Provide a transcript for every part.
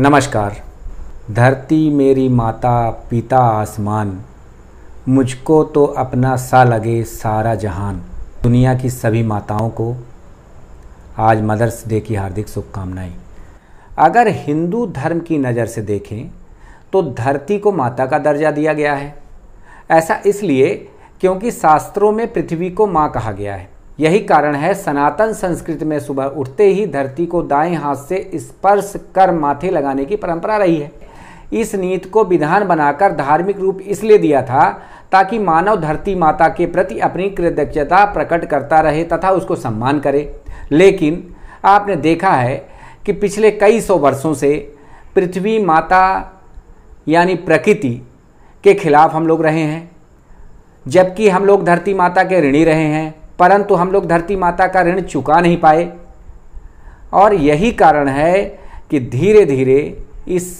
नमस्कार धरती मेरी माता पिता आसमान मुझको तो अपना सा लगे सारा जहान दुनिया की सभी माताओं को आज मदर्स डे की हार्दिक शुभकामनाएं अगर हिंदू धर्म की नज़र से देखें तो धरती को माता का दर्जा दिया गया है ऐसा इसलिए क्योंकि शास्त्रों में पृथ्वी को माँ कहा गया है यही कारण है सनातन संस्कृति में सुबह उठते ही धरती को दाएं हाथ से स्पर्श कर माथे लगाने की परंपरा रही है इस नीति को विधान बनाकर धार्मिक रूप इसलिए दिया था ताकि मानव धरती माता के प्रति अपनी कृतज्ञता प्रकट करता रहे तथा उसको सम्मान करे लेकिन आपने देखा है कि पिछले कई सौ वर्षों से पृथ्वी माता यानी प्रकृति के खिलाफ हम लोग रहे हैं जबकि हम लोग धरती माता के ऋणी रहे हैं परंतु हम लोग धरती माता का ऋण चुका नहीं पाए और यही कारण है कि धीरे धीरे इस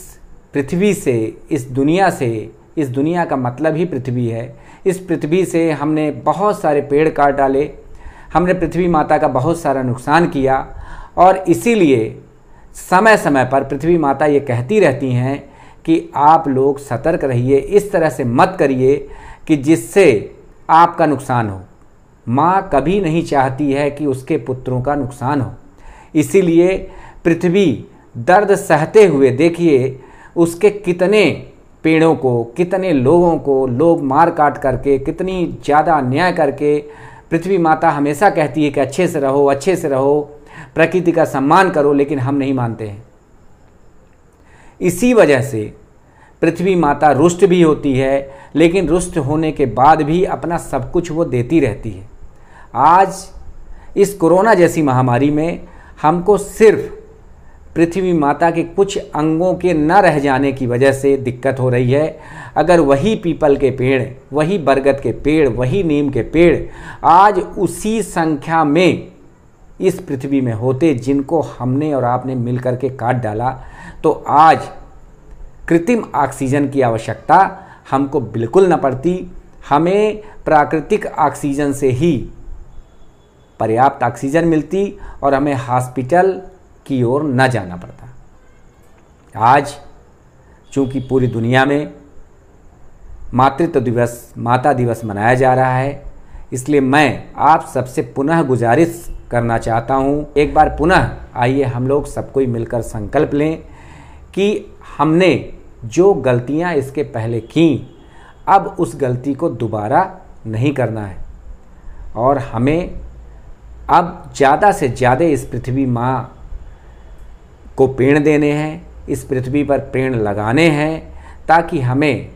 पृथ्वी से इस दुनिया से इस दुनिया का मतलब ही पृथ्वी है इस पृथ्वी से हमने बहुत सारे पेड़ काट डाले हमने पृथ्वी माता का बहुत सारा नुकसान किया और इसीलिए समय समय पर पृथ्वी माता ये कहती रहती हैं कि आप लोग सतर्क रहिए इस तरह से मत करिए कि जिससे आपका नुकसान हो माँ कभी नहीं चाहती है कि उसके पुत्रों का नुकसान हो इसीलिए पृथ्वी दर्द सहते हुए देखिए उसके कितने पेड़ों को कितने लोगों को लोग मार काट करके कितनी ज़्यादा अन्याय करके पृथ्वी माता हमेशा कहती है कि अच्छे से रहो अच्छे से रहो प्रकृति का सम्मान करो लेकिन हम नहीं मानते हैं इसी वजह से पृथ्वी माता रुष्ट भी होती है लेकिन रुष्ट होने के बाद भी अपना सब कुछ वो देती रहती है आज इस कोरोना जैसी महामारी में हमको सिर्फ पृथ्वी माता के कुछ अंगों के न रह जाने की वजह से दिक्कत हो रही है अगर वही पीपल के पेड़ वही बरगद के पेड़ वही नीम के पेड़ आज उसी संख्या में इस पृथ्वी में होते जिनको हमने और आपने मिल के काट डाला तो आज कृत्रिम ऑक्सीजन की आवश्यकता हमको बिल्कुल न पड़ती हमें प्राकृतिक ऑक्सीजन से ही पर्याप्त ऑक्सीजन मिलती और हमें हॉस्पिटल की ओर न जाना पड़ता आज चूँकि पूरी दुनिया में मातृत्व दिवस माता दिवस मनाया जा रहा है इसलिए मैं आप सबसे पुनः गुजारिश करना चाहता हूँ एक बार पुनः आइए हम लोग सब कोई मिलकर संकल्प लें कि हमने जो गलतियाँ इसके पहले की अब उस गलती को दोबारा नहीं करना है और हमें अब ज़्यादा से ज़्यादा इस पृथ्वी माँ को पेड़ देने हैं इस पृथ्वी पर पेड़ लगाने हैं ताकि हमें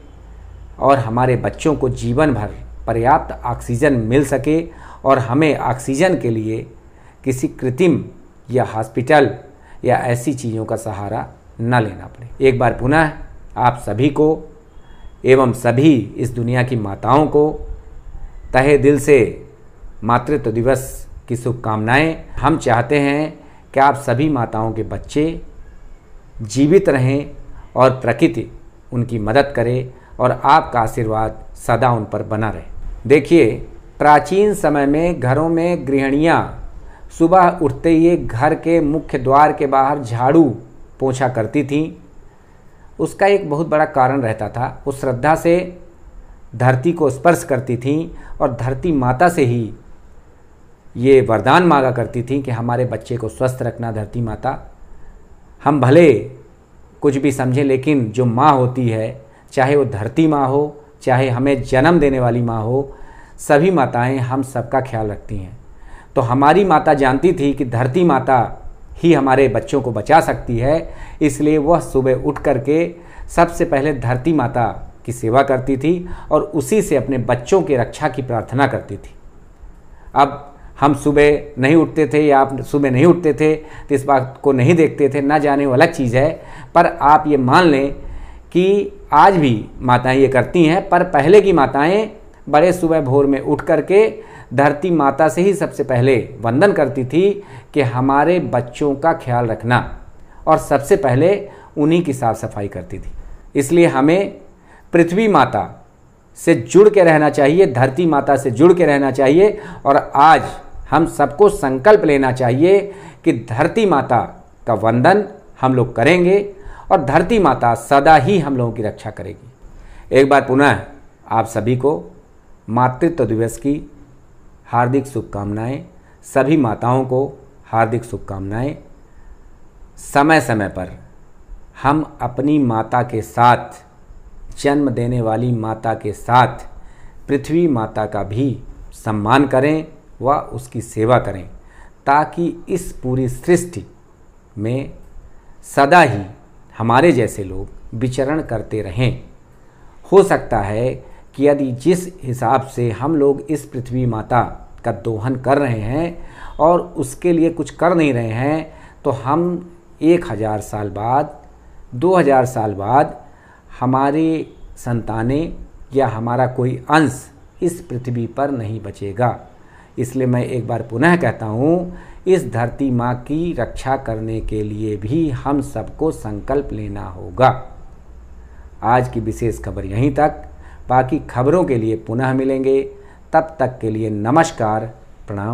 और हमारे बच्चों को जीवन भर पर्याप्त ऑक्सीजन मिल सके और हमें ऑक्सीजन के लिए किसी कृत्रिम या हॉस्पिटल या ऐसी चीज़ों का सहारा न लेना पड़े एक बार पुनः आप सभी को एवं सभी इस दुनिया की माताओं को तहे दिल से मातृत्व दिवस की शुभकामनाएं हम चाहते हैं कि आप सभी माताओं के बच्चे जीवित रहें और प्रकृति उनकी मदद करे और आपका आशीर्वाद सदा उन पर बना रहे देखिए प्राचीन समय में घरों में गृहणियाँ सुबह उठते ही घर के मुख्य द्वार के बाहर झाड़ू पोछा करती थीं उसका एक बहुत बड़ा कारण रहता था वो श्रद्धा से धरती को स्पर्श करती थीं और धरती माता से ही ये वरदान मांगा करती थी कि हमारे बच्चे को स्वस्थ रखना धरती माता हम भले कुछ भी समझें लेकिन जो माँ होती है चाहे वो धरती माँ हो चाहे हमें जन्म देने वाली माँ हो सभी माताएं हम सबका ख्याल रखती हैं तो हमारी माता जानती थी कि धरती माता ही हमारे बच्चों को बचा सकती है इसलिए वह सुबह उठ कर के सबसे पहले धरती माता की सेवा करती थी और उसी से अपने बच्चों के रक्षा की प्रार्थना करती थी अब हम सुबह नहीं उठते थे या आप सुबह नहीं उठते थे तो इस बात को नहीं देखते थे ना जाने वो अलग चीज़ है पर आप ये मान लें कि आज भी माताएं ये करती हैं पर पहले की माताएं बड़े सुबह भोर में उठ करके धरती माता से ही सबसे पहले वंदन करती थी कि हमारे बच्चों का ख्याल रखना और सबसे पहले उन्हीं की साफ सफाई करती थी इसलिए हमें पृथ्वी माता से जुड़ के रहना चाहिए धरती माता से जुड़ के रहना चाहिए और आज हम सबको संकल्प लेना चाहिए कि धरती माता का वंदन हम लोग करेंगे और धरती माता सदा ही हम लोगों की रक्षा करेगी एक बार पुनः आप सभी को मातृत्व दिवस की हार्दिक शुभकामनाएं सभी माताओं को हार्दिक शुभकामनाएं समय समय पर हम अपनी माता के साथ जन्म देने वाली माता के साथ पृथ्वी माता का भी सम्मान करें व उसकी सेवा करें ताकि इस पूरी सृष्टि में सदा ही हमारे जैसे लोग विचरण करते रहें हो सकता है कि यदि जिस हिसाब से हम लोग इस पृथ्वी माता का दोहन कर रहे हैं और उसके लिए कुछ कर नहीं रहे हैं तो हम एक हज़ार साल बाद दो हज़ार साल बाद हमारे संतानें या हमारा कोई अंश इस पृथ्वी पर नहीं बचेगा इसलिए मैं एक बार पुनः कहता हूँ इस धरती माँ की रक्षा करने के लिए भी हम सबको संकल्प लेना होगा आज की विशेष खबर यहीं तक बाकी खबरों के लिए पुनः मिलेंगे तब तक के लिए नमस्कार प्रणाम